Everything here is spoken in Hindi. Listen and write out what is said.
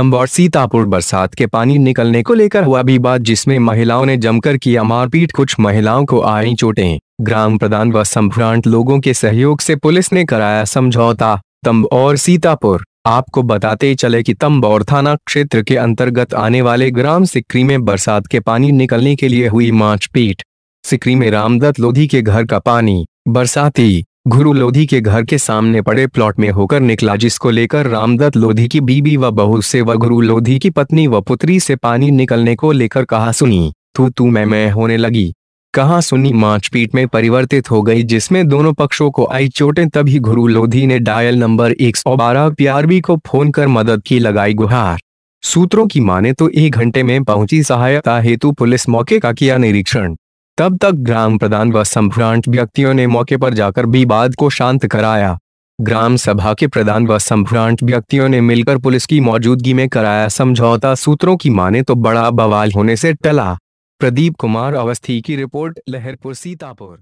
सितंबर और सीतापुर बरसात के पानी निकलने को लेकर हुआ भी बात जिसमें महिलाओं ने जमकर किया मारपीट कुछ महिलाओं को आई चोटें ग्राम प्रधान व संभ्रांत लोगों के सहयोग से पुलिस ने कराया समझौता तंब और सीतापुर आपको बताते चले कि और थाना क्षेत्र के अंतर्गत आने वाले ग्राम सिक्री में बरसात के पानी निकलने के लिए हुई मारपीट सिक्री में रामदत्त लोधी के घर का पानी बरसाती गुरु लोधी के घर के सामने पड़े प्लॉट में होकर निकला जिसको लेकर रामदत्त लोधी की बीबी व बहू से व गुरु लोधी की पत्नी व पुत्री से पानी निकलने को लेकर कहा सुनी तू तू मैं मैं होने लगी कहा सुनी मार्चपीट में परिवर्तित हो गई जिसमें दोनों पक्षों को आई चोटें तभी गुरु लोधी ने डायल नंबर एक सौ बारह पीआरबी को फोन कर मदद की लगाई गुहार सूत्रों की माने तो एक घंटे में पहुंची सहायता हेतु पुलिस मौके का किया निरीक्षण तब तक ग्राम प्रधान व संभ्रांत व्यक्तियों ने मौके पर जाकर विवाद को शांत कराया ग्राम सभा के प्रधान व संभ्रांत व्यक्तियों ने मिलकर पुलिस की मौजूदगी में कराया समझौता सूत्रों की माने तो बड़ा बवाल होने से टला प्रदीप कुमार अवस्थी की रिपोर्ट लहरपुर सीतापुर